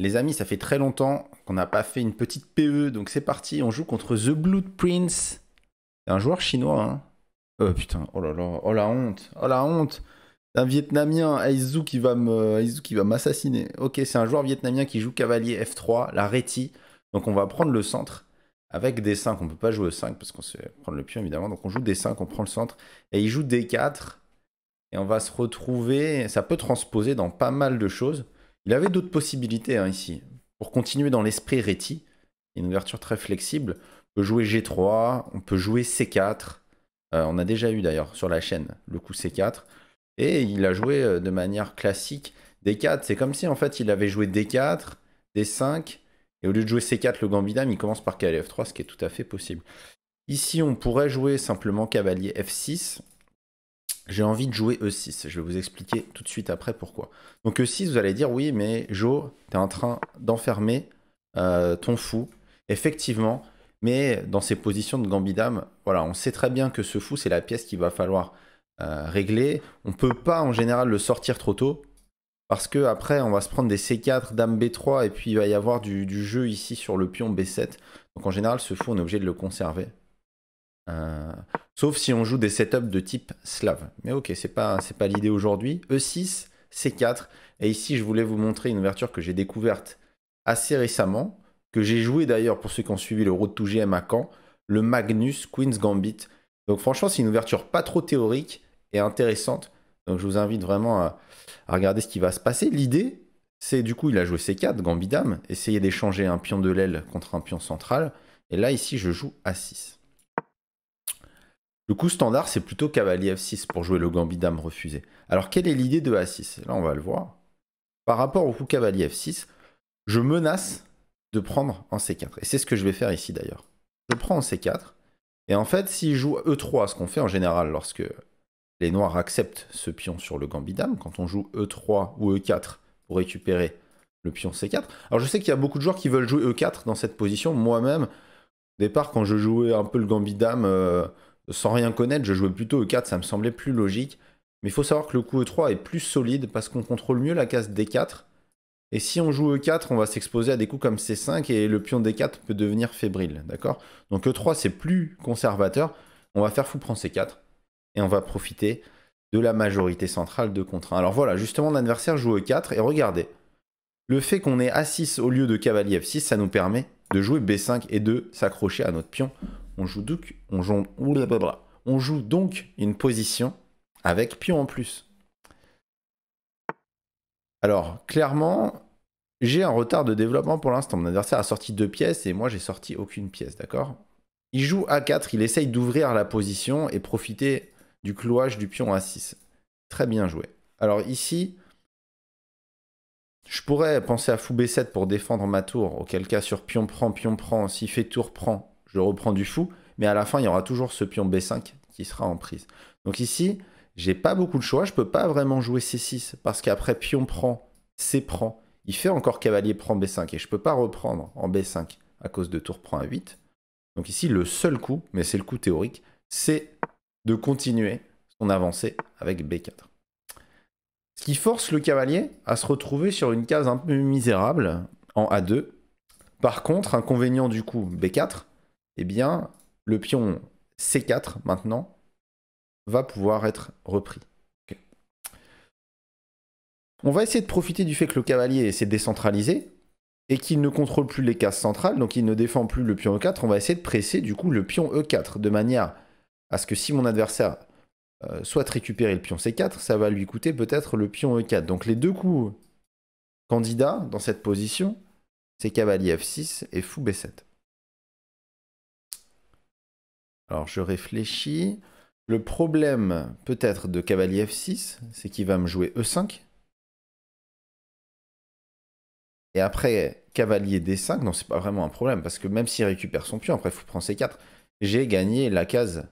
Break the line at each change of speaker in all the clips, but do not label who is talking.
Les amis, ça fait très longtemps qu'on n'a pas fait une petite PE, donc c'est parti, on joue contre The prince C'est un joueur chinois, hein. Oh putain, oh là là, oh la honte, oh la honte un Vietnamien, Aizu qui va me, qui va m'assassiner. Ok, c'est un joueur vietnamien qui joue cavalier F3, la réti. Donc on va prendre le centre avec D5. On peut pas jouer e 5 parce qu'on sait prendre le pion évidemment. Donc on joue D5, on prend le centre et il joue D4 et on va se retrouver. Ça peut transposer dans pas mal de choses. Il avait d'autres possibilités hein, ici. Pour continuer dans l'esprit Réti, une ouverture très flexible. On peut jouer G3, on peut jouer C4. Euh, on a déjà eu d'ailleurs sur la chaîne le coup C4. Et il a joué euh, de manière classique D4. C'est comme si en fait il avait joué D4, D5. Et au lieu de jouer C4 le gambit il commence par KLF3, ce qui est tout à fait possible. Ici, on pourrait jouer simplement cavalier F6 j'ai envie de jouer E6. Je vais vous expliquer tout de suite après pourquoi. Donc E6, vous allez dire, oui, mais tu es en train d'enfermer euh, ton fou. Effectivement, mais dans ces positions de gambit dame, voilà, on sait très bien que ce fou, c'est la pièce qu'il va falloir euh, régler. On peut pas en général le sortir trop tôt. Parce que après, on va se prendre des C4, dame B3, et puis il va y avoir du, du jeu ici sur le pion B7. Donc en général, ce fou, on est obligé de le conserver. Euh, Sauf si on joue des setups de type slave. Mais ok, c'est pas, pas l'idée aujourd'hui. E6, C4. Et ici, je voulais vous montrer une ouverture que j'ai découverte assez récemment, que j'ai joué d'ailleurs pour ceux qui ont suivi le Road to GM à Caen, le Magnus Queen's Gambit. Donc franchement, c'est une ouverture pas trop théorique et intéressante. Donc je vous invite vraiment à, regarder ce qui va se passer. L'idée, c'est du coup, il a joué C4, Gambit Dame, essayer d'échanger un pion de l'aile contre un pion central. Et là, ici, je joue A6. Le coup standard, c'est plutôt cavalier F6 pour jouer le gambit dame refusé. Alors, quelle est l'idée de A6 Là, on va le voir. Par rapport au coup cavalier F6, je menace de prendre en C4. Et c'est ce que je vais faire ici d'ailleurs. Je prends en C4. Et en fait, s'il joue E3, ce qu'on fait en général lorsque les noirs acceptent ce pion sur le gambit dame, quand on joue E3 ou E4 pour récupérer le pion C4. Alors je sais qu'il y a beaucoup de joueurs qui veulent jouer E4 dans cette position. Moi-même, au départ, quand je jouais un peu le gambit dame... Euh, sans rien connaître, je jouais plutôt E4, ça me semblait plus logique. Mais il faut savoir que le coup E3 est plus solide parce qu'on contrôle mieux la case D4. Et si on joue E4, on va s'exposer à des coups comme C5 et le pion D4 peut devenir fébrile, d'accord Donc E3, c'est plus conservateur. On va faire fou prendre C4 et on va profiter de la majorité centrale de contre 1. Alors voilà, justement, l'adversaire joue E4 et regardez. Le fait qu'on ait A6 au lieu de cavalier F6, ça nous permet de jouer B5 et de s'accrocher à notre pion on joue donc, on joue, on joue donc une position avec pion en plus. Alors, clairement, j'ai un retard de développement pour l'instant. Mon adversaire a sorti deux pièces et moi j'ai sorti aucune pièce, d'accord Il joue A4, il essaye d'ouvrir la position et profiter du clouage du pion A6. Très bien joué. Alors ici, je pourrais penser à fou B7 pour défendre ma tour, auquel cas sur pion prend, pion prend, s'il fait tour prend, je reprends du fou, mais à la fin, il y aura toujours ce pion B5 qui sera en prise. Donc ici, j'ai pas beaucoup de choix, je peux pas vraiment jouer C6, parce qu'après pion prend, C prend, il fait encore cavalier prend B5, et je peux pas reprendre en B5 à cause de tour prend a 8. Donc ici, le seul coup, mais c'est le coup théorique, c'est de continuer son avancée avec B4. Ce qui force le cavalier à se retrouver sur une case un peu misérable en A2. Par contre, inconvénient du coup B4, eh bien, le pion C4 maintenant va pouvoir être repris. On va essayer de profiter du fait que le cavalier s'est décentralisé et qu'il ne contrôle plus les cases centrales, donc il ne défend plus le pion E4. On va essayer de presser du coup le pion E4 de manière à ce que si mon adversaire euh, souhaite récupérer le pion C4, ça va lui coûter peut-être le pion E4. Donc les deux coups candidats dans cette position, c'est cavalier F6 et fou B7. Alors je réfléchis. Le problème peut-être de cavalier f6, c'est qu'il va me jouer e5. Et après, cavalier d5, non, c'est pas vraiment un problème, parce que même s'il récupère son pion, après, il faut prendre c4. J'ai gagné la case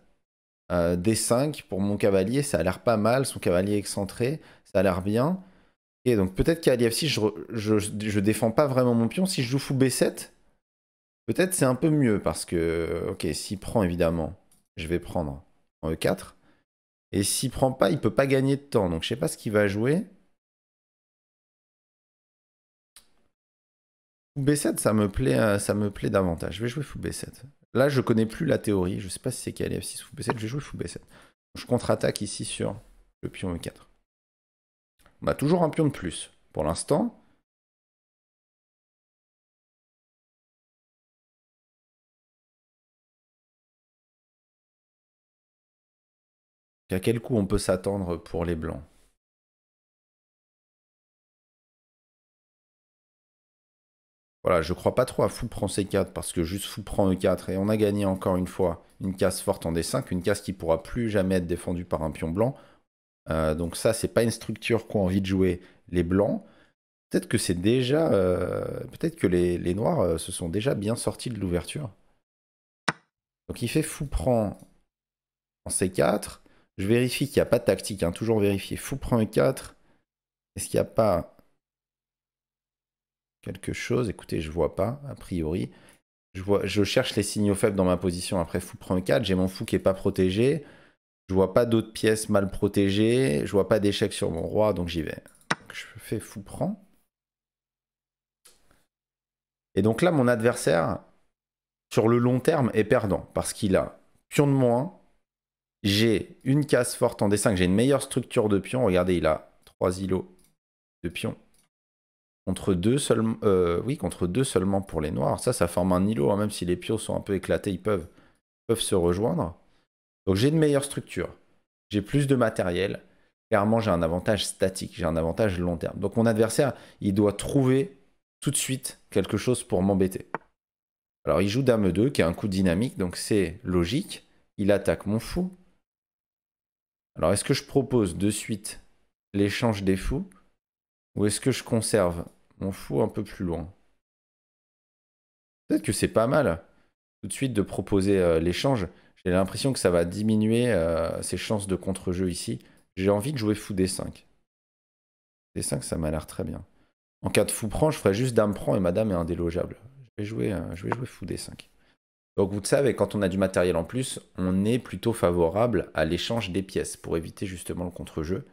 euh, d5 pour mon cavalier, ça a l'air pas mal, son cavalier excentré, ça a l'air bien. Et donc peut-être cavalier f6, je, je, défends pas vraiment mon pion. Si je joue fou b7, Peut-être c'est un peu mieux parce que, ok, s'il prend évidemment, je vais prendre en E4. Et s'il prend pas, il peut pas gagner de temps. Donc je sais pas ce qu'il va jouer. Fou B7, ça me plaît, euh, ça me plaît davantage. Je vais jouer Fou B7. Là, je connais plus la théorie. Je sais pas si c'est qu'à F6 Fou B7. Je vais jouer Fou B7. Je contre-attaque ici sur le pion E4.
On a toujours un pion de plus. Pour l'instant, Qu'à quel coup on peut s'attendre pour les Blancs Voilà, je crois pas trop à fou prend C4 parce que juste fou prend E4 et on a gagné encore une fois
une case forte en D5, une case qui pourra plus jamais être défendue par un pion blanc. Euh, donc ça, c'est pas une structure qu'ont envie de jouer les blancs. Peut-être que c'est déjà, euh, peut-être que les, noirs euh, se sont déjà bien sortis de l'ouverture. Donc il fait fou prend en C4. Je vérifie qu'il n'y a pas de tactique, hein, toujours vérifier. Fou prend E4. Est-ce qu'il n'y a pas quelque chose Écoutez, je vois pas, a priori. Je, vois, je cherche les signaux faibles dans ma position après fou prend E4. J'ai mon fou qui n'est pas protégé. Je vois pas d'autres pièces mal protégées. Je ne vois pas d'échec sur mon roi, donc j'y vais. je fais fou prend. Et donc là, mon adversaire, sur le long terme, est perdant parce qu'il a pion de moins, j'ai une case forte en D5, j'ai une meilleure structure de pions. Regardez, il a 3 îlots de pions. Contre deux seulement, euh, oui, contre deux seulement pour les noirs. Ça, ça forme un îlot. Hein. Même si les pions sont un peu éclatés, ils peuvent, se rejoindre. Donc j'ai une meilleure structure. J'ai plus de matériel. Clairement, j'ai un avantage statique. J'ai un avantage long terme. Donc mon adversaire, il doit trouver tout de suite quelque chose pour m'embêter. Alors il joue Dame 2, qui est un coup dynamique, donc c'est logique. Il attaque mon fou. Alors, est-ce que je propose de suite l'échange des fous ou est-ce que je conserve mon fou un peu plus loin Peut-être que c'est pas mal tout de suite de proposer euh, l'échange. J'ai l'impression que ça va diminuer ses euh, chances de contre-jeu ici. J'ai envie de jouer fou D5. D5, ça m'a l'air très bien. En cas de fou prend, je ferai juste dame prend et madame est indélogeable. Je vais jouer, euh, je vais jouer fou D5. Donc vous le savez, quand on a du matériel en plus, on est plutôt favorable à l'échange des pièces pour éviter justement le contre-jeu.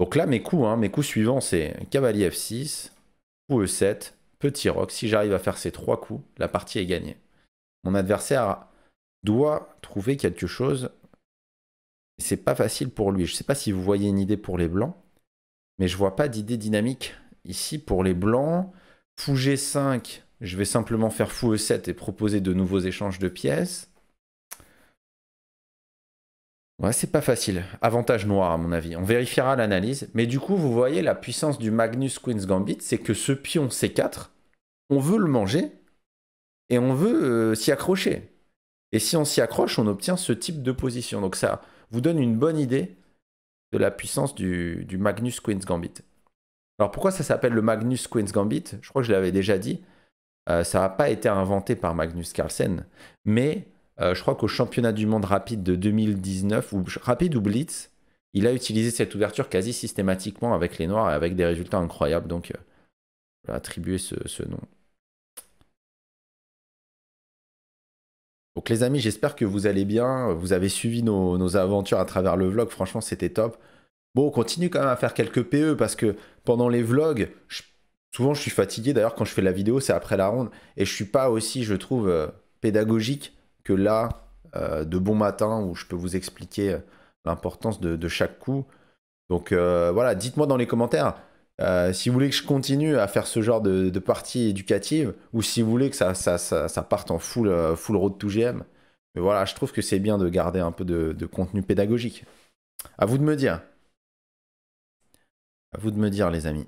Donc là, mes coups, hein, mes coups suivants, c'est cavalier F6, E7, petit roc. Si j'arrive à faire ces trois coups, la partie est gagnée. Mon adversaire doit trouver quelque chose. C'est pas facile pour lui. Je ne sais pas si vous voyez une idée pour les blancs, mais je vois pas d'idée dynamique ici pour les blancs. Fou 5 je vais simplement faire fou E7 et proposer de nouveaux échanges de pièces. Ouais, c'est pas facile. Avantage noir, à mon avis. On vérifiera l'analyse. Mais du coup, vous voyez la puissance du Magnus Queen's Gambit, c'est que ce pion C4, on veut le manger et on veut euh, s'y accrocher. Et si on s'y accroche, on obtient ce type de position. Donc ça vous donne une bonne idée de la puissance du, du Magnus Queen's Gambit. Alors pourquoi ça s'appelle le Magnus Queen's Gambit Je crois que je l'avais déjà dit. Euh, ça n'a pas été inventé par Magnus Carlsen, mais euh, je crois qu'au championnat du monde rapide de 2019, ou rapide ou blitz, il a utilisé cette ouverture quasi systématiquement avec les Noirs et avec des résultats incroyables. Donc, euh, attribuer ce, nom. Donc les amis, j'espère que vous allez bien. Vous avez suivi nos, aventures à travers le vlog. Franchement, c'était top. Bon, on continue quand même à faire quelques PE parce que pendant les vlogs, Souvent, je suis fatigué. D'ailleurs, quand je fais la vidéo, c'est après la ronde. Et je suis pas aussi, je trouve, euh, pédagogique que là, euh, de bon matin, où je peux vous expliquer euh, l'importance de, chaque coup. Donc voilà, dites-moi dans les commentaires si vous voulez que je continue à faire ce genre de, partie éducative ou si vous voulez que ça, parte en full, road to GM. Mais voilà, je trouve que c'est bien de garder un peu de, de contenu pédagogique. À vous de me dire. À vous de me dire, les amis.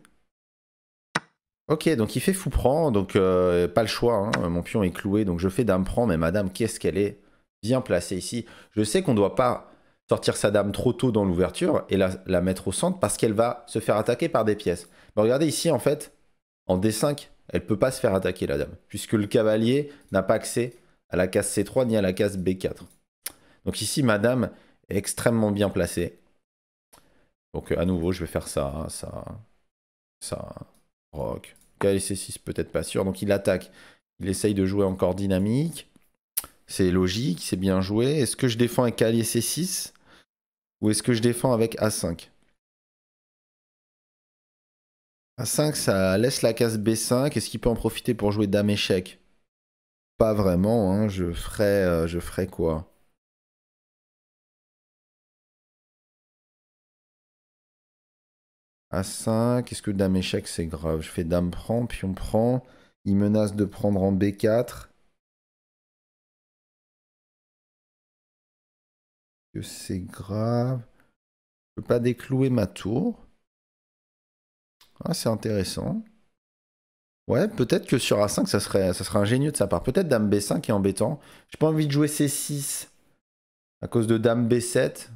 Ok, donc il fait fou prend, donc euh, pas le choix, hein, mon pion est cloué, donc je fais dame prend, mais madame, qu'est-ce qu'elle est bien placée ici. Je sais qu'on ne doit pas sortir sa dame trop tôt dans l'ouverture et la, mettre au centre parce qu'elle va se faire attaquer par des pièces. regardez ici, en fait, en D5, elle ne peut pas se faire attaquer la dame, puisque le cavalier n'a pas accès à la case C3 ni à la case B4. Donc ici, madame est extrêmement bien placée. Donc à nouveau, je vais faire ça, hein, ça, ça, Rock. KLC6, peut-être pas sûr. Donc il attaque. Il essaye de jouer encore dynamique. C'est logique, c'est bien joué. Est-ce que je défends avec c 6 ou est-ce que je défends avec A5 A5, ça laisse la case B5. Est-ce qu'il peut en
profiter pour jouer dame échec Pas vraiment. Hein. Je ferai, euh, je ferai quoi a 5. Est-ce que dame échec, c'est grave Je fais dame prend, puis on prend. Il menace de prendre en B4. que c'est grave Je peux pas déclouer ma tour. Ah, c'est intéressant. Ouais,
peut-être que sur A5, ça serait, ça serait ingénieux de sa part. Peut-être Dame B5 est embêtant. J'ai pas envie de jouer C6 à cause de Dame B7.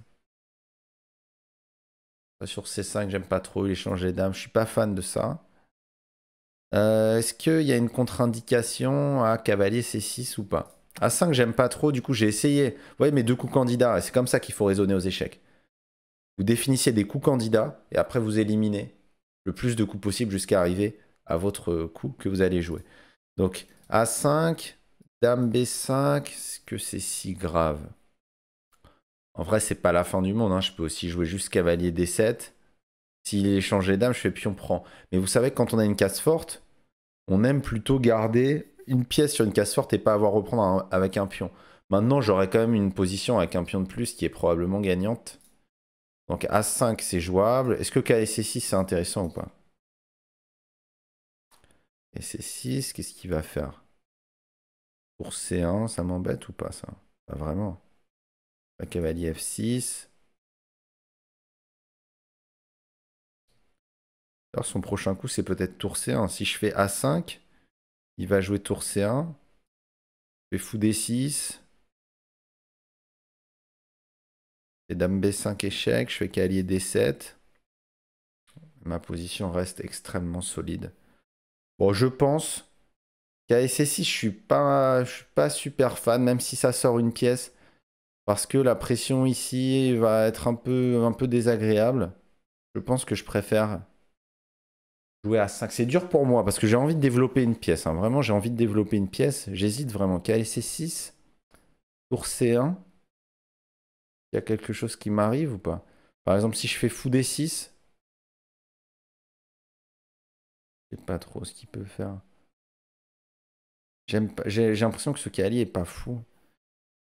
Sur C5, j'aime pas trop, il échange dames. Je suis pas fan de ça. Euh, est-ce qu'il y a une contre-indication à cavalier C6 ou pas A5, j'aime pas trop, du coup j'ai essayé. Vous voyez mes deux coups candidats, c'est comme ça qu'il faut raisonner aux échecs. Vous définissez des coups candidats, et après vous éliminez le plus de coups possible jusqu'à arriver à votre coup que vous allez jouer. Donc A5, dame B5, est-ce que c'est si grave en vrai, c'est pas la fin du monde. Hein. Je peux aussi jouer juste cavalier D7. S'il est changé d'âme, je fais pion prend. Mais vous savez, quand on a une casse forte, on aime plutôt garder une pièce sur une casse forte et pas avoir à reprendre avec un pion. Maintenant, j'aurais quand même une position avec un pion de plus qui est probablement gagnante. Donc A5, c'est jouable. Est-ce que KSC6, c'est intéressant ou pas c
6 qu'est-ce qu'il va faire Pour C1, ça m'embête ou pas ça Pas vraiment. La cavalier F6. Alors son prochain coup, c'est peut-être tour C1. Si je fais A5, il va jouer tour C1. Je fais fou D6. Et dame B5 échec. Je fais cavalier D7.
Ma position reste extrêmement solide. Bon, je pense qu'à 6 je ne suis, pas, je suis pas super fan, même si ça sort une pièce parce que la pression ici va être un peu, un peu désagréable. Je pense que je préfère jouer à 5. C'est dur pour moi parce que j'ai envie de développer une pièce. Hein. Vraiment, j'ai envie de développer une pièce. J'hésite vraiment. KLC 6, tour C1.
Il y a quelque chose qui m'arrive ou pas Par exemple, si je fais fou D6, je sais pas trop ce qu'il peut faire. J'ai l'impression que ce cali est pas fou.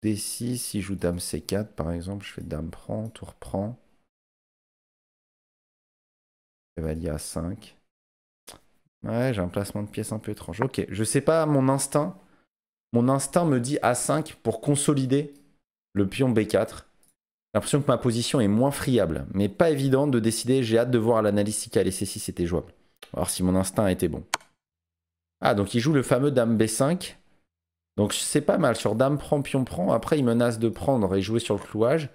D6,
il joue dame C4 par exemple, je fais dame prend, tour prend. Cavalier a 5. Ouais, j'ai un placement de pièce un peu étrange. Ok, je sais pas, mon instinct. Mon instinct me dit A5 pour consolider le pion B4. J'ai l'impression que ma position est moins friable, mais pas évidente de décider. J'ai hâte de voir à l'analyse si 6 si c'était jouable. voir si mon instinct était bon. Ah, donc il joue le fameux Dame B5. Donc c'est pas mal. Sur Dame prend, Pion prend. Après, il menace de prendre et jouer sur le clouage.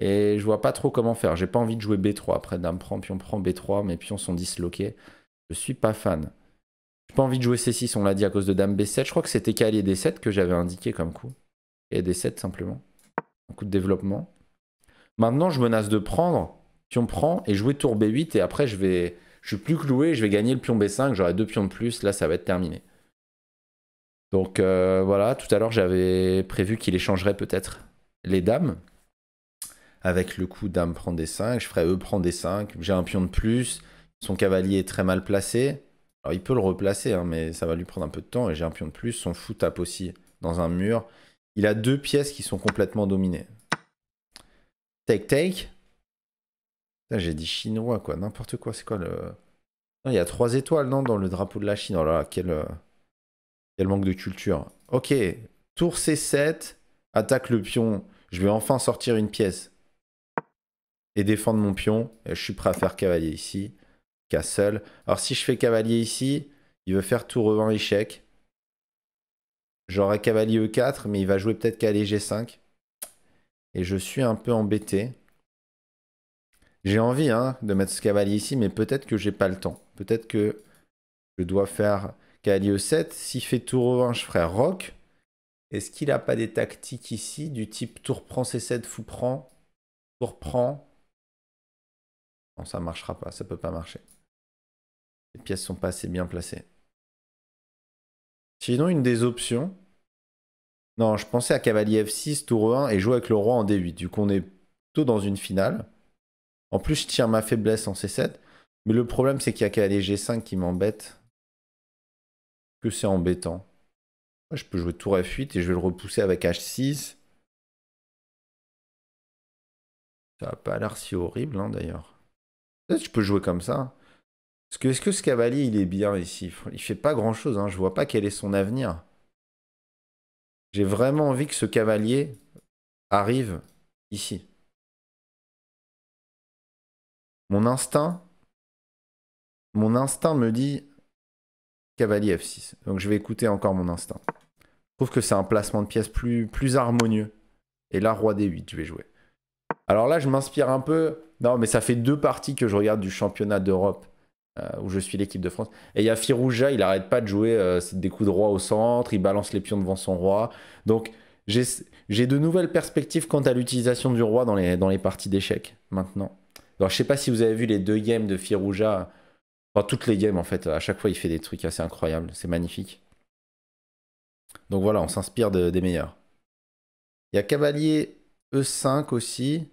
Et je vois pas trop comment faire. J'ai pas envie de jouer B3. Après, Dame prend, Pion prend, B3. Mes pions sont disloqués. Je suis pas fan. J'ai pas envie de jouer C6, on l'a dit, à cause de Dame B7. Je crois que c'était cavalier D7 que j'avais indiqué comme coup. Et D7 simplement. Un coup de développement. Maintenant, je menace de prendre. Pion prend et jouer tour B8. Et après, je vais. Je suis plus cloué, je vais gagner le pion B5, j'aurai deux pions de plus, là ça va être terminé. Donc euh, voilà, tout à l'heure j'avais prévu qu'il échangerait peut-être les dames. Avec le coup, dame prend des 5, je ferai eux prend des 5, j'ai un pion de plus, son cavalier est très mal placé. Alors il peut le replacer, hein, mais ça va lui prendre un peu de temps, et j'ai un pion de plus, son fou tape aussi dans un mur. Il a deux pièces qui sont complètement dominées. Take, take. J'ai dit chinois, quoi, n'importe quoi, c'est quoi le... il y a trois étoiles, non, dans le drapeau de la Chine. Oh là là, quel... Euh, quel manque de culture. Ok, tour C7, attaque le pion. Je vais enfin sortir une pièce. Et défendre mon pion. je suis prêt à faire cavalier ici. Castle. Alors si je fais cavalier ici, il veut faire tour E1 échec. J'aurai cavalier E4, mais il va jouer peut-être cavalier G5. Et je suis un peu embêté. J'ai envie hein, de mettre ce cavalier ici, mais peut-être que j'ai pas le temps. Peut-être que je dois faire cavalier e 7. S'il fait tour E1, je frère rock. est-ce qu'il n'a pas des tactiques ici du type
tour prend C7, fou prend, tour prend Non, ça ne marchera pas, ça ne peut pas marcher. Les pièces ne sont pas assez bien placées.
Sinon, une des options. Non, je pensais à cavalier F6, tour 1 et jouer avec le roi en D8. Du coup, on est plutôt dans une finale. En plus, je tire ma faiblesse en C7. Mais le problème, c'est qu'il y a cavalier G5 qui m'embête que c'est embêtant. je peux jouer tour F8 et je vais le repousser avec H6. Ça n'a pas l'air si horrible, hein, d'ailleurs. Peut-être je peux jouer comme ça. que, est-ce que ce cavalier, il est bien ici Il fait pas grand-chose, Je hein. je vois
pas quel est son avenir. J'ai vraiment envie que ce cavalier arrive ici. Mon instinct, mon instinct me dit cavalier F6.
Donc je vais écouter encore mon instinct. Je trouve que c'est un placement de pièces plus, plus harmonieux. Et là, roi D8, je vais jouer. Alors là, je m'inspire un peu. Non, mais ça fait deux parties que je regarde du championnat d'Europe euh, où je suis l'équipe de France. Et il y a Firouja, il n'arrête pas de jouer euh, des coups de roi au centre, il balance les pions devant son roi. Donc j'ai de nouvelles perspectives quant à l'utilisation du roi dans les, dans les parties d'échecs maintenant. Alors je sais pas si vous avez vu les deux games de Firouja Enfin toutes les games, en fait, à chaque fois, il fait des trucs assez incroyables. C'est magnifique. Donc voilà, on s'inspire des meilleurs. Il y a Cavalier E5 aussi.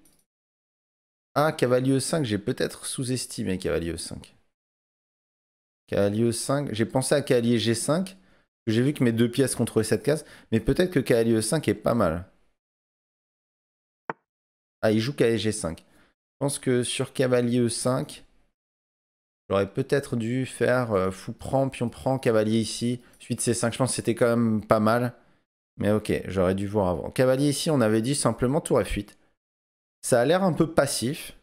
Ah, Cavalier E5, j'ai peut-être sous-estimé Cavalier E5. Cavalier E5, j'ai pensé à Cavalier G5. J'ai vu que mes deux pièces contrôlaient cette case, mais peut-être que Cavalier E5 est pas mal. Ah, il joue Cavalier G5. Je pense que sur Cavalier E5, J'aurais peut-être dû faire euh, fou prend, pion prend, cavalier ici, suite ces 5 Je pense que c'était quand même pas mal. Mais ok, j'aurais dû voir avant. Cavalier ici, on avait dit simplement tour à fuite. Ça a l'air un peu passif.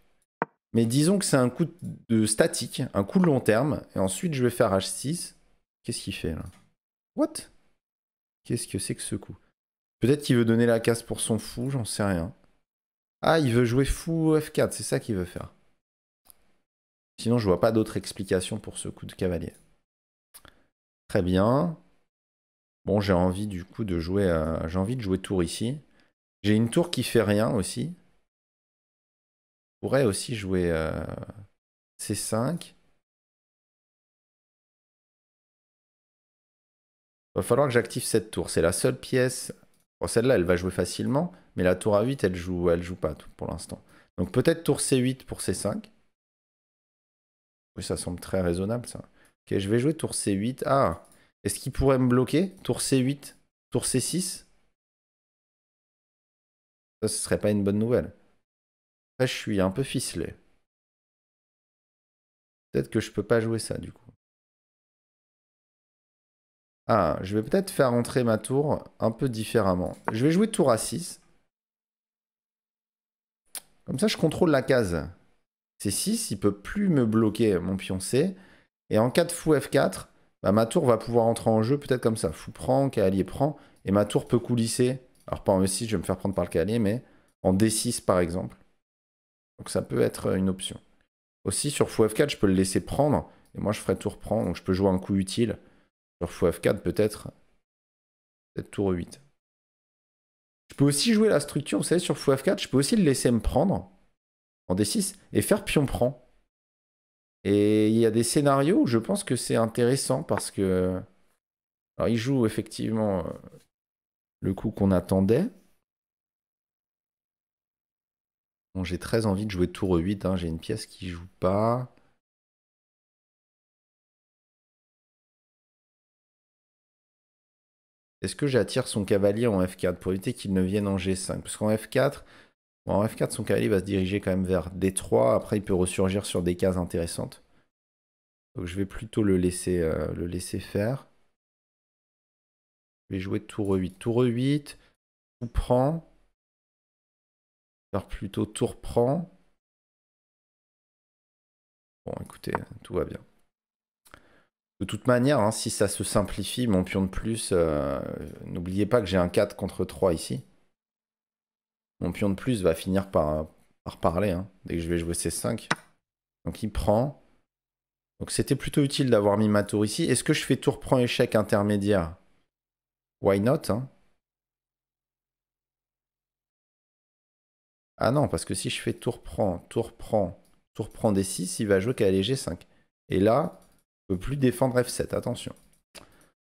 Mais disons que c'est un coup de statique, un coup de long terme. Et ensuite, je vais faire H6. Qu'est-ce qu'il fait là What Qu'est-ce que c'est que ce coup Peut-être qu'il veut donner la casse pour son fou, j'en sais rien. Ah, il veut jouer fou F4, c'est ça qu'il veut faire. Sinon, je vois pas d'autre explication pour ce coup de cavalier. Très bien. Bon, j'ai envie du coup de jouer. Euh, j'ai envie de jouer tour ici. J'ai une
tour qui fait rien aussi. Je pourrais aussi jouer euh, C5. Va falloir que j'active cette tour. C'est la seule pièce. Bon, celle-là, elle va jouer facilement, mais
la tour A8, elle joue, elle joue pas pour l'instant. Donc peut-être tour C8 pour C5. Oui, ça semble très raisonnable, ça. Ok, je vais jouer tour C8. Ah, est-ce qu'il
pourrait me bloquer Tour C8 Tour C6 Ça, ce serait pas une bonne nouvelle. je suis un peu ficelé. Peut-être que je peux pas jouer ça, du coup.
Ah, je vais peut-être faire entrer ma tour un peu différemment. Je vais jouer tour A6. Comme ça, je contrôle la case c 6, il peut plus me bloquer mon pion C. Et en cas de fou F4, ma tour va pouvoir entrer en jeu peut-être comme ça. Fou prend, cavalier prend, et ma tour peut coulisser. Alors pas en E6, je vais me faire prendre par le cavalier, mais en D6 par exemple. Donc ça peut être euh, une option. Aussi sur fou F4, je peux le laisser prendre, et moi je ferai tour prend, donc je peux jouer un coup utile. Sur fou F4 peut-être, peut-être tour 8. Je peux aussi jouer la structure, vous savez, sur fou F4, je peux aussi le laisser me prendre en D6 et faire pion prend. Et il y a des scénarios où je pense que c'est intéressant parce que. Alors, il joue effectivement euh, le coup qu'on attendait.
Bon, j'ai très envie de jouer tour 8. Hein, j'ai une pièce qui joue pas. Est-ce que j'attire son cavalier en F4 pour éviter qu'il ne vienne en G5 Parce qu'en
F4, Bon, en F4, son cavalier va se diriger quand même vers D3. Après, il peut ressurgir sur des cases intéressantes. Donc je vais plutôt le laisser, euh, le laisser faire.
Je vais jouer tour E8. Tour E8, tout prend. Alors plutôt tour prend. Bon, écoutez, tout va bien. De toute manière, hein, si ça se simplifie,
mon pion de plus, euh, n'oubliez pas que j'ai un 4 contre 3 ici. Mon pion de plus va finir par, par parler hein, dès que je vais jouer C5. Donc il prend. Donc c'était plutôt utile d'avoir mis ma tour ici. Est-ce que je fais tour prend échec intermédiaire Why not hein? Ah non, parce que si je fais tour prend, tour prend, tour prend D6, il va jouer qu'à g 5 Et là, je peux plus défendre F7, attention.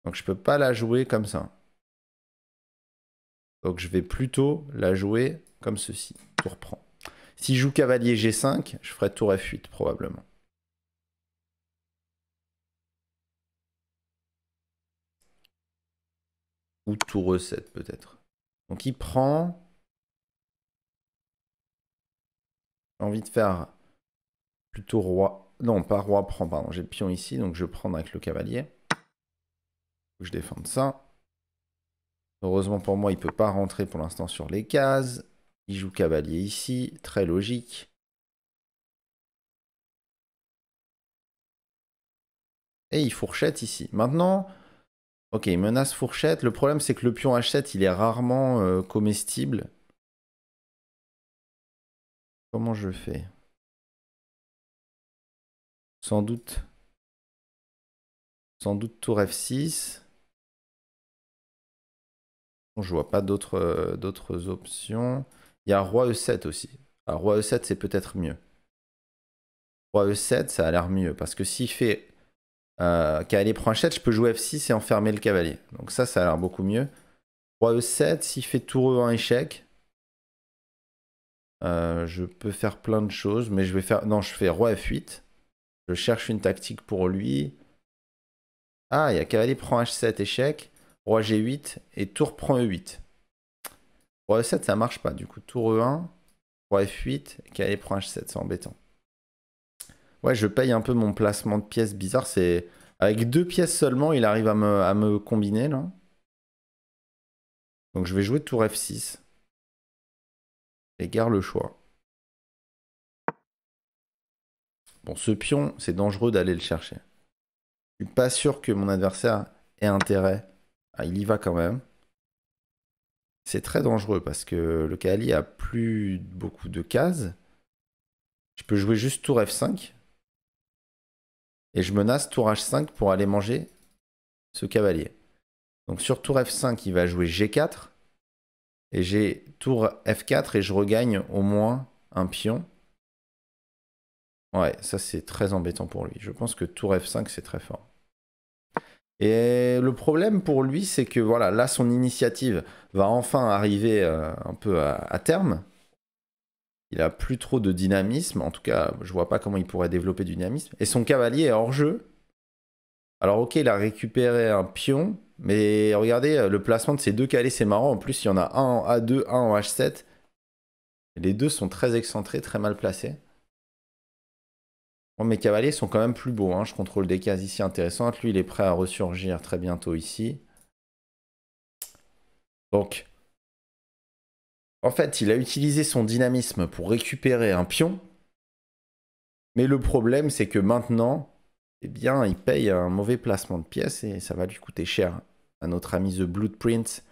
Donc je peux pas la jouer comme ça. Donc je vais plutôt la jouer comme ceci. Tour prend. Si je joue cavalier G5, je ferai tour F8 probablement. Ou tour E7 peut-être. Donc il prend. J'ai envie de faire plutôt roi. Non, pas roi prend, pardon. J'ai le pion ici, donc je vais prendre avec le cavalier. Je défends ça. Heureusement pour moi, il ne peut pas rentrer pour l'instant sur les cases. Il joue cavalier ici, très logique. Et il fourchette ici. Maintenant, ok, il menace fourchette. Le problème, c'est que le pion H7, il est rarement euh, comestible.
Comment je fais Sans doute. Sans doute tour F6. Je vois pas euh, d'autres options.
Il y a roi e7 aussi. Alors, roi e7, c'est peut-être mieux. Roi e7, ça a l'air mieux. Parce que s'il fait euh, cavalier prend 7, je peux jouer f6 et enfermer le cavalier. Donc ça, ça a l'air beaucoup mieux. Roi e7, s'il fait tour e1 échec, euh, je peux faire plein de choses. Mais je vais faire... Non, je fais roi f8. Je cherche une tactique pour lui. Ah, il y a cavalier prend h7 échec. Roi G8 et tour prend E8. Roi E7, ça marche pas. Du coup, tour E1, Roi F8, Cavalier prend H7, c'est embêtant. Ouais, je paye un peu mon placement de pièces bizarre. Avec deux pièces seulement, il arrive à me,
combiner là. Donc je vais jouer tour F6. Et garde le choix. Bon,
ce pion, c'est dangereux d'aller le chercher. Je suis pas sûr que mon adversaire ait intérêt ah, il y va quand même. C'est très dangereux parce que le cavalier a plus beaucoup de cases. Je peux jouer juste tour F5. Et je menace tour H5 pour aller manger ce cavalier. Donc sur tour F5, il va jouer G4. Et j'ai tour F4 et je regagne au moins un pion. Ouais, ça c'est très embêtant pour lui. Je pense que tour F5 c'est très fort. Et le problème pour lui, c'est que voilà, là, son initiative va enfin arriver euh, un peu à, terme. Il a plus trop de dynamisme. En tout cas, je vois pas comment il pourrait développer du dynamisme. Et son cavalier est hors jeu. Alors ok, il a récupéré un pion, mais regardez euh, le placement de ces deux calés, c'est marrant. En plus, il y en a un en A2, un en H7. Les deux sont très excentrés, très mal placés. Oh, mes cavaliers sont quand même plus beaux. Hein. Je contrôle des cases ici intéressantes. Lui, il est prêt à ressurgir très bientôt ici. Donc, en fait, il a utilisé son dynamisme pour récupérer un pion. Mais le problème, c'est que maintenant, eh bien, il paye un mauvais placement de pièces et ça va lui coûter cher à notre ami The Blueprint.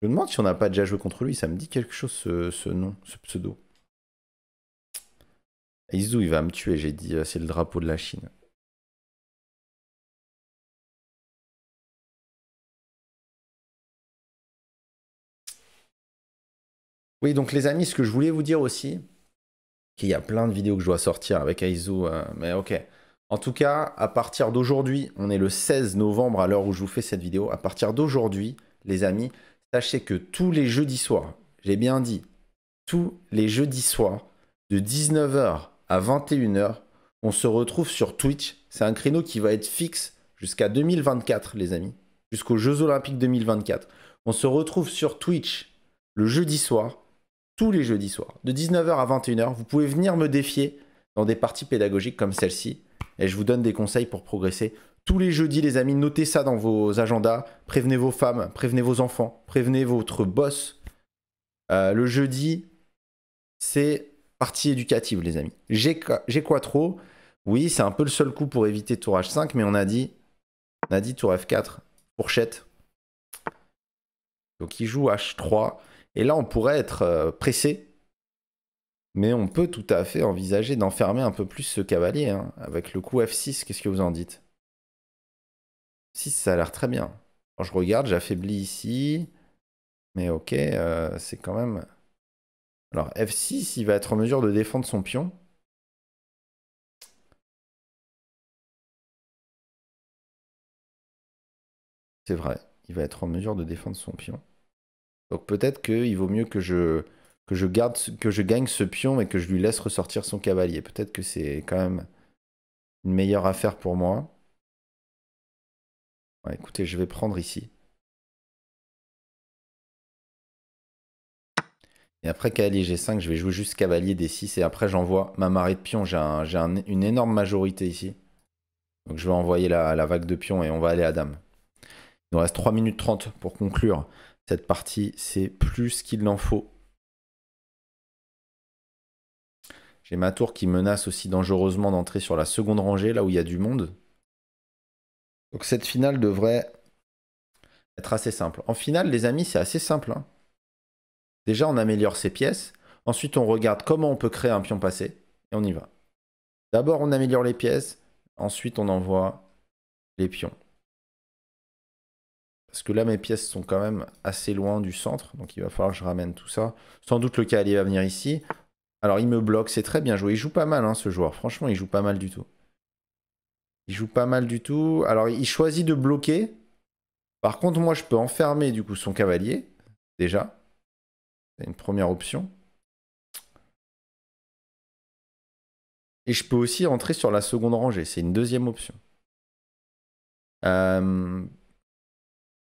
Je me demande si on n'a pas déjà joué contre lui. Ça me dit quelque chose, ce
nom, ce pseudo. Aizu, il va me tuer, j'ai dit, euh, c'est le drapeau de la Chine. Oui, donc les amis, ce que je voulais vous dire aussi, qu'il y a plein de vidéos que je dois sortir avec Aizu, euh,
mais ok. En tout cas, à partir d'aujourd'hui, on est le 16 novembre à l'heure où je vous fais cette vidéo, à partir d'aujourd'hui, les amis, sachez que tous les jeudis soirs, j'ai bien dit, tous les jeudis soirs, de 19h à 21h. On se retrouve sur Twitch. C'est un créneau qui va être fixe jusqu'à 2024, les amis. Jusqu'aux Jeux Olympiques 2024. On se retrouve sur Twitch le jeudi soir, tous les jeudis soirs, de 19h à 21h. Vous pouvez venir me défier dans des parties pédagogiques comme celle-ci. Et je vous donne des conseils pour progresser. Tous les jeudis, les amis, notez ça dans vos agendas. Prévenez vos femmes, prévenez vos enfants, prévenez votre boss. Euh, le jeudi, c'est partie éducative, les amis. J'ai quoi trop Oui, c'est un peu le seul coup pour éviter tour H5, mais on a dit, on a dit tour F4, fourchette. Donc il joue H3. Et là, on pourrait être euh, pressé. Mais on peut tout à fait envisager d'enfermer un peu plus ce cavalier. Hein, avec le coup F6, qu'est-ce que vous en dites 6, ça a l'air très bien. je regarde, j'affaiblis ici. Mais ok, euh, c'est quand même...
Alors F6, il va être en mesure de défendre son pion. C'est vrai, il va être en mesure de défendre son pion. Donc peut-être qu'il vaut mieux que je,
que, je garde, que je gagne ce pion et que je lui laisse ressortir son cavalier. Peut-être que c'est quand même
une meilleure affaire pour moi. écoutez, je vais prendre ici. Et après,
cavalier G5, je vais jouer juste cavalier D6. Et après, j'envoie ma marée de pions. J'ai une énorme majorité ici. Donc je vais envoyer la, la vague de pions et on va aller à dame. Il nous reste 3 minutes 30 pour conclure cette partie. C'est plus qu'il n'en faut. J'ai ma tour qui menace aussi dangereusement d'entrer sur la seconde rangée, là où il y a du monde. Donc cette finale devrait être assez simple. En finale, les amis, c'est assez simple. Hein. Déjà, on améliore ses pièces. Ensuite, on regarde comment on peut créer un pion passé. Et on y va. D'abord, on améliore les pièces. Ensuite, on envoie les pions. Parce que là, mes pièces sont quand même assez loin du centre. Donc, il va falloir que je ramène tout ça. Sans doute, le cavalier va venir ici. Alors, il me bloque. C'est très bien joué. Il joue pas mal, hein, ce joueur. Franchement, il joue pas mal du tout. Il joue pas mal du tout. Alors, il choisit de bloquer. Par contre, moi, je peux enfermer, du coup, son cavalier. Déjà. C'est une première option.
Et je peux aussi rentrer sur la seconde rangée. C'est une deuxième option. Euh,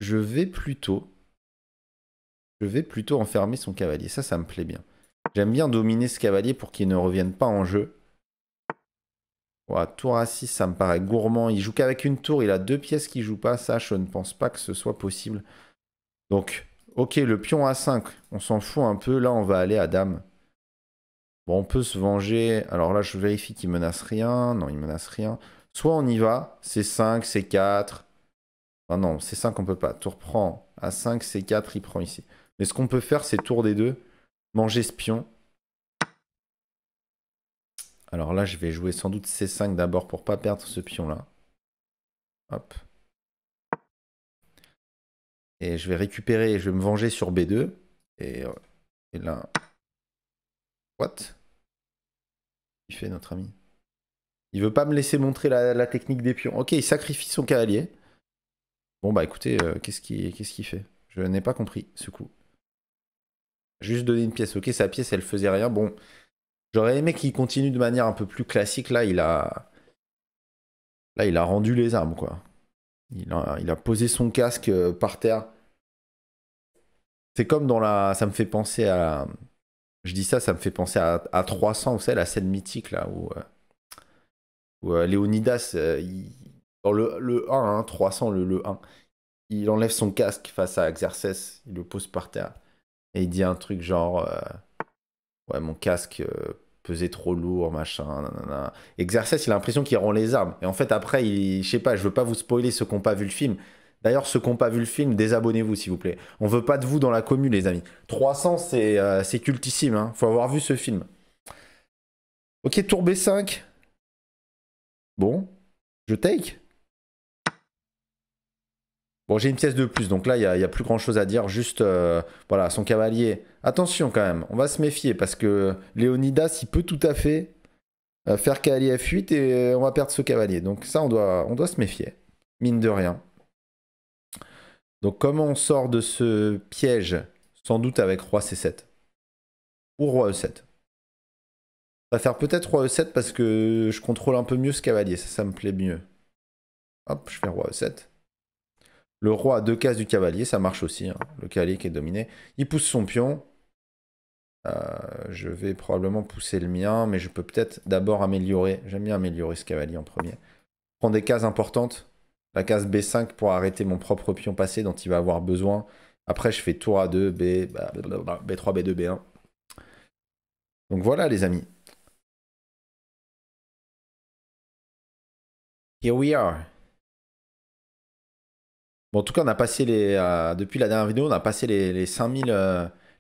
je vais plutôt. Je vais plutôt enfermer son cavalier. Ça, ça me plaît bien. J'aime bien dominer ce cavalier pour qu'il ne revienne pas en jeu. tour à 6, ça me paraît gourmand. Il joue qu'avec une tour. Il a deux pièces qui jouent pas. Ça, je ne pense pas que ce soit possible. Donc, Ok, le pion A5, on s'en fout un peu. Là, on va aller à dame. Bon, on peut se venger. Alors là, je vérifie qu'il menace rien. Non, il menace rien. Soit on y va, C5, C4. Ah non, C5, on peut pas. Tour prend. A5, C4, il prend ici. Mais ce qu'on peut faire, c'est tour des deux. Manger ce pion. Alors là, je vais jouer sans doute C5 d'abord pour ne pas perdre ce pion-là. Hop. Et je vais récupérer, je vais me venger sur B2. Euh, et, là. What Il fait notre ami. Il veut pas me laisser montrer la, technique des pions. Ok, il sacrifie son cavalier. Bon bah écoutez, euh, qu'est-ce qu'il fait Je n'ai pas compris ce coup. Juste donner une pièce. Ok, sa pièce, elle faisait rien. Bon, j'aurais aimé qu'il continue de manière un peu plus classique. Là, il a, là, il a rendu les armes quoi. il a posé son casque euh, par terre. C'est comme dans la. Ça me fait penser à. Je dis ça, ça me fait penser à, à 300, vous savez, la scène mythique là où. Euh, où euh, Léonidas, euh, le, le 1, 300, hein, le, le 1, il enlève son casque face à Xerxes, il le pose par terre et il dit un truc genre Ouais, mon casque pesait trop lourd, machin, nanana. il a l'impression qu'il rend les armes. Et en fait, après, il, je sais pas, je veux pas vous spoiler ceux qui n'ont pas vu le film, D'ailleurs, ceux qui n'ont pas vu le film, désabonnez-vous, s'il vous plaît. On veut pas de vous dans la commu, les amis. 300, euh, c'est cultissime.
Il hein. Faut avoir vu ce film. Ok, tour B5. Bon, je take. Bon, j'ai une pièce
de plus, donc là, il n'y a, plus grand-chose à dire. Juste, euh, voilà, son cavalier. Attention quand même, on va se méfier parce que Léonidas, il peut tout à fait euh, faire cavalier F8 et on va perdre ce cavalier. Donc ça, on doit, on doit se méfier, mine de rien. Donc comment on sort de ce piège Sans doute avec roi c7. Ou roi e7. va faire peut-être roi e7 parce que je contrôle un peu mieux ce cavalier. Ça, ça me plaît mieux. Hop, je fais roi e7. Le roi à deux cases du cavalier, ça marche aussi. Hein. Le cavalier qui est dominé. Il pousse son pion. Euh, je vais probablement pousser le mien, mais je peux peut-être d'abord améliorer. J'aime bien améliorer ce cavalier en premier. Prends des cases importantes la case B5 pour arrêter mon propre pion passé dont il va avoir besoin. Après, je fais tour à 2, B, B3, B2, B1.
Donc voilà, les amis. Here we are. en tout cas, on a
passé les. Euh, depuis la dernière vidéo, on a passé les, 5000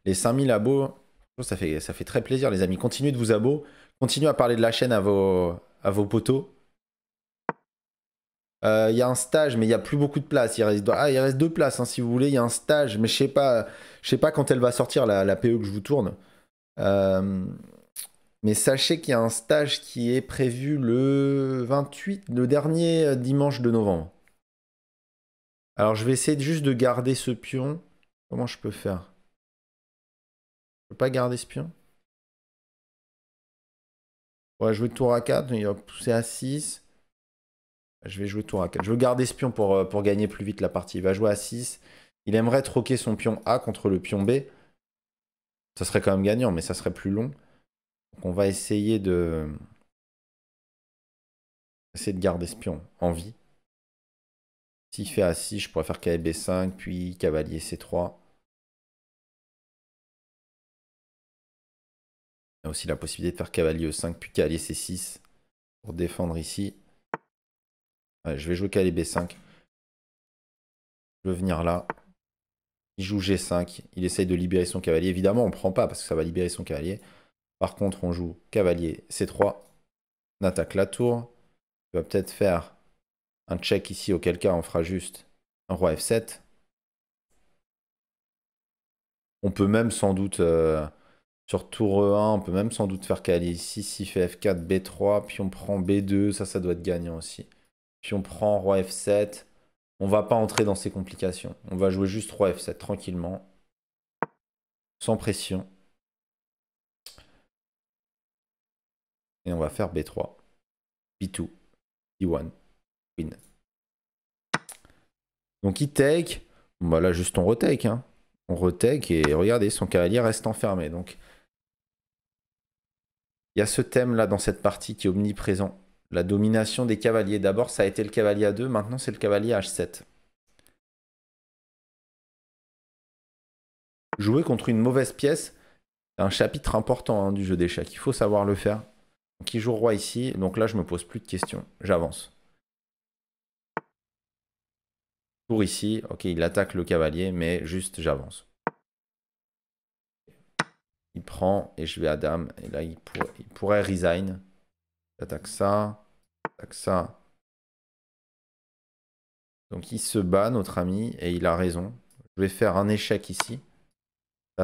les 5000 euh, abos. Ça fait, ça fait très plaisir, les amis. Continuez de vous abos. Continuez à parler de la chaîne à vos, à vos euh, il y a un stage, mais il n'y a plus beaucoup de places. Il ah, il reste deux places, hein, si vous voulez. Il y a un stage, mais je sais sais pas quand elle va sortir la, PE que je vous tourne. Euh, mais sachez qu'il y a un stage qui est prévu le 28, le dernier euh, dimanche de novembre. Alors je vais essayer juste
de garder ce pion. Comment je peux faire Je peux pas garder ce pion Ouais, je vais tour à 4, il va pousser à
6. Je vais jouer tour à 4. Je veux garder ce pion pour, euh, pour gagner plus vite la partie. Il va jouer à 6. Il aimerait troquer son pion A contre le pion B. Ça serait quand même gagnant, mais ça serait plus long. Donc on va essayer de...
Essayer de garder ce pion en vie. S'il fait à 6 je pourrais faire kb 5 puis cavalier C3. Il y a aussi la possibilité de faire cavalier E5, puis cavalier C6 pour défendre
ici je vais jouer Calais B5. Je veux venir là. Il joue G5. Il essaye de libérer son cavalier. Évidemment, on ne prend pas parce que ça va libérer son cavalier. Par contre, on joue cavalier C3. On attaque la tour. On va peut-être faire un check ici, auquel cas on fera juste un roi F7. On peut même sans doute, euh, sur tour E1, on peut même sans doute faire cavalier ici, S'il fait F4, B3, puis on prend B2, ça, ça doit être gagnant aussi on prend, roi F7. On va pas entrer dans ces complications. On va jouer juste roi F7 tranquillement. Sans pression. Et on va faire B3. B2. B1. Win. Donc il take. Bah là, juste on retake. Hein. On retake et regardez, son cavalier reste enfermé. Donc il y a ce thème là dans cette partie qui est omniprésent la domination des cavaliers. D'abord, ça a été le cavalier a 2, maintenant c'est le cavalier h7. Jouer contre une mauvaise pièce, un chapitre important hein, du jeu d'échecs. Il faut savoir le faire. Donc il joue roi ici, donc là je me pose plus de questions. J'avance. Pour ici, ok, il attaque le cavalier, mais juste j'avance. Il prend et je vais à dame. Et là, il, il pourrait resign. Attaque ça. J'attaque ça. Donc il se bat, notre ami, et il a raison. Je vais faire un échec ici.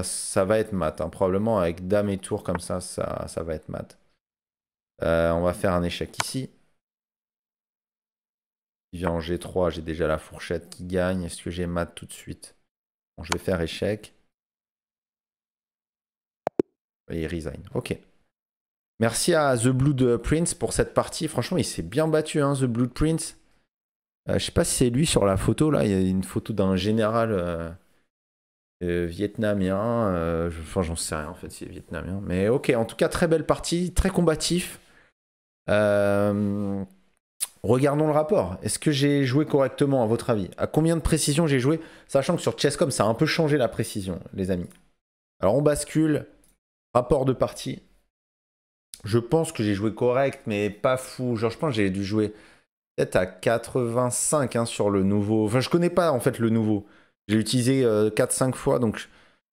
Ça, va être mat. Hein. Probablement avec dame et tour comme ça, ça, ça va être mat. Euh, on va faire un échec ici. Il vient en G3, j'ai déjà la fourchette qui gagne. Est-ce que j'ai mat tout de suite je vais faire échec. Et il resign. Ok. Merci à The Blood Prince pour cette partie. Franchement, il s'est bien battu, hein, The Blood Prince. Euh, je sais pas si c'est lui sur la photo, là. Il y a une photo d'un général euh, euh, vietnamien. Euh, enfin, j'en sais rien, en fait, c'est vietnamien. Mais ok, en tout cas, très belle partie, très combatif. Regardons le rapport. Est-ce que j'ai joué correctement, à votre avis À combien de précision j'ai joué Sachant que sur Chesscom, ça a un peu changé la précision, les amis. Alors, on bascule. Rapport de partie. Je pense que j'ai joué correct, mais pas fou. Genre, je pense que j'ai dû jouer peut-être à 85 hein, sur le nouveau. Enfin, je connais pas en fait le nouveau. J'ai utilisé 4-5 euh, fois, donc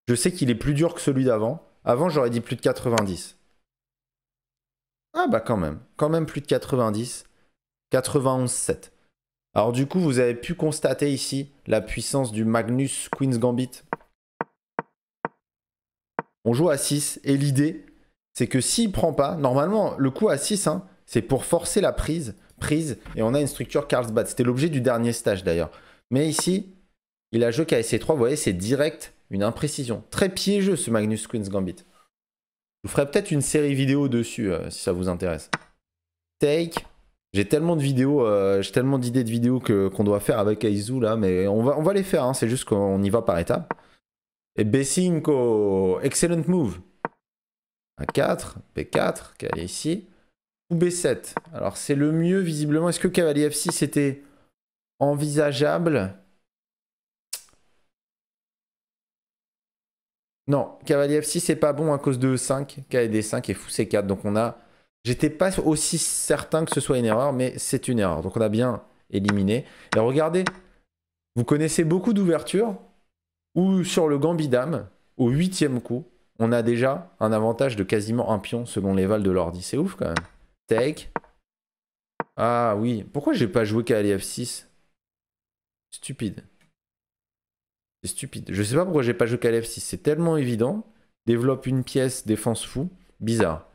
je sais qu'il est plus dur que celui d'avant. Avant, j'aurais dit plus de 90. Ah bah quand même, quand même plus de 90. 91-7. Alors du coup, vous avez pu constater ici la puissance du Magnus Queen's Gambit. On joue à 6 et l'idée, c'est que s'il prend pas, normalement, le coup à 6, hein, c'est pour forcer la prise, prise, et on a une structure Carlsbad. C'était l'objet du dernier stage d'ailleurs. Mais ici, il a joué KSC3, vous voyez, c'est direct, une imprécision. Très piégeux ce Magnus Queen's Gambit. Je vous ferai peut-être une série vidéo dessus euh, si ça vous intéresse. Take. J'ai tellement de vidéos, euh, j'ai tellement d'idées de vidéos qu'on doit faire avec Aizu là, mais on va, on va les faire, hein. c'est juste qu'on y va par étapes. Et Bessinko. excellent move un 4, b 4 qui est ici, ou B7. Alors c'est le mieux visiblement. Est-ce que cavalier F6 était envisageable Non, cavalier F6 c'est pas bon à cause de E5, et D5 et fou C4. Donc on a... J'étais pas aussi certain que ce soit une erreur, mais c'est une erreur. Donc on a bien éliminé. Et regardez, vous connaissez beaucoup d'ouvertures ou sur le gambit dame, au huitième coup, on a déjà un avantage de quasiment un pion selon les vals de l'ordi. C'est ouf quand même. Take. Ah oui. Pourquoi j'ai pas joué qu'à 6 Stupide. C'est stupide. Je sais pas pourquoi j'ai pas joué klf F6. C'est tellement évident. Développe une pièce, défense fou. Bizarre.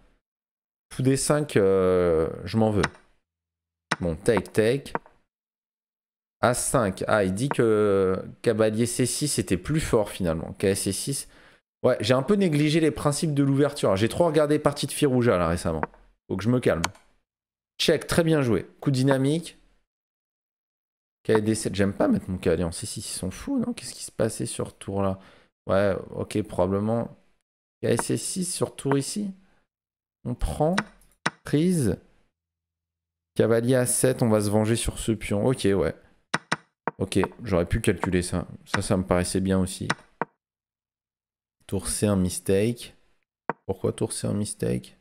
Fou d 5, euh, je m'en veux. Bon, take, take. A5. Ah, il dit que cavalier C6 était plus fort finalement. KSC 6 Ouais, j'ai un peu négligé les principes de l'ouverture. J'ai trop regardé partie de Firouja là récemment. Faut que je me calme. Check, très bien joué. Coup dynamique. KD7, j'aime pas mettre mon cavalier en c 6 ils sont fous, non Qu'est-ce qui se passait sur tour là Ouais, ok, probablement. ksc 6 sur tour ici. On prend. Prise. Cavalier à 7, on va se venger sur ce pion. Ok, ouais. Ok, j'aurais pu calculer ça. Ça, ça me paraissait bien aussi. Tourcer un mistake. Pourquoi tourcer un mistake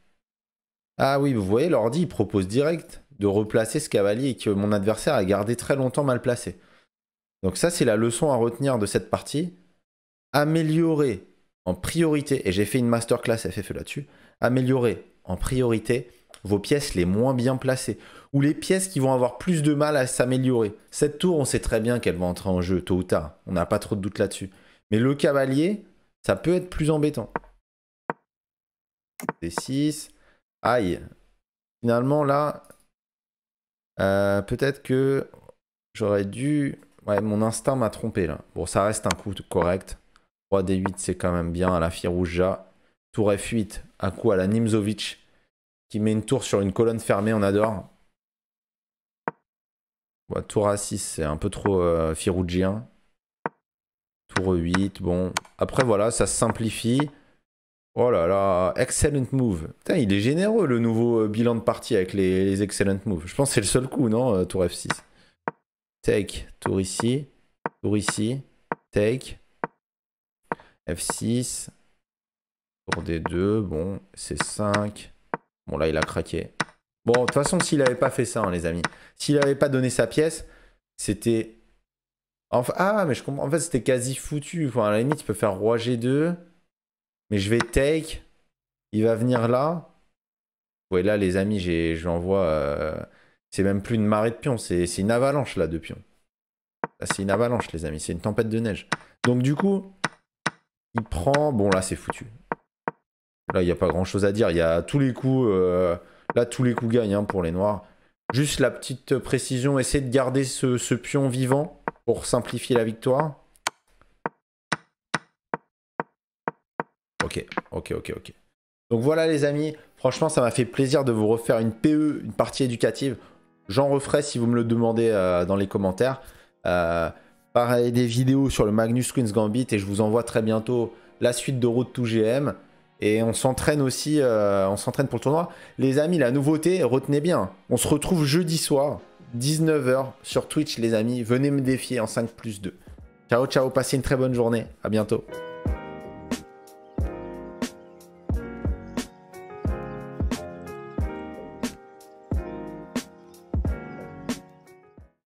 Ah oui, vous voyez, l'ordi, il propose direct de replacer ce cavalier que mon adversaire a gardé très longtemps mal placé. Donc ça, c'est la leçon à retenir de cette partie. Améliorer en priorité, et j'ai fait une masterclass FFE là-dessus, améliorer en priorité vos pièces les moins bien placées, ou les pièces qui vont avoir plus de mal à s'améliorer. Cette tour, on sait très bien qu'elle va entrer en jeu tôt ou tard, on n'a pas trop de doute là-dessus. Mais le cavalier, peut être plus embêtant. D6. Aïe. Finalement, là, euh, peut-être que j'aurais dû... Ouais, mon instinct m'a trompé, là. Bon, ça reste un coup correct. 3D8, c'est quand même bien à la Firouja. Tour F8, un coup à la Nimzovic, qui met une tour sur une colonne fermée, on adore. tour A6, c'est un peu trop euh, firoujien Tour 8, bon. Après, voilà, ça se simplifie. Oh là là, excellent move. il est généreux le nouveau euh, bilan de partie avec les, excellent moves. Je pense que c'est le seul coup, non, euh, tour F6. Take, tour ici, tour ici, take, F6, tour D2, bon, c'est 5 Bon, là, il a craqué. Bon, de toute façon, s'il n'avait pas fait ça, hein, les amis, s'il n'avait pas donné sa pièce, c'était ah, mais je comprends. En fait, c'était quasi foutu. Enfin, à la limite, il peut faire roi G2. Mais je vais take. Il va venir là. Ouais, là, les amis, je l'envoie. Euh, c'est même plus une marée de pions. C'est une avalanche, là, de pions. C'est une avalanche, les amis. C'est une tempête de neige. Donc, du coup, il prend. Bon, là, c'est foutu. Là, il n'y a pas grand chose à dire. Il y a tous les coups. Euh, là, tous les coups gagnent hein, pour les noirs. Juste la petite précision, essayez de garder ce pion vivant simplifier la victoire. Ok, ok, ok, ok. Donc voilà les amis, franchement ça m'a fait plaisir de vous refaire une PE, une partie éducative. J'en referai si vous me le demandez euh, dans les commentaires. Euh, pareil des vidéos sur le Magnus Queen's Gambit et je vous envoie très bientôt la suite de route to GM. Et on s'entraîne aussi, euh, on s'entraîne pour le tournoi. Les amis, la nouveauté, retenez bien, on se retrouve jeudi soir 19h sur Twitch, les amis. Venez me défier en 5 plus 2. Ciao, ciao, passez une très bonne journée. À bientôt.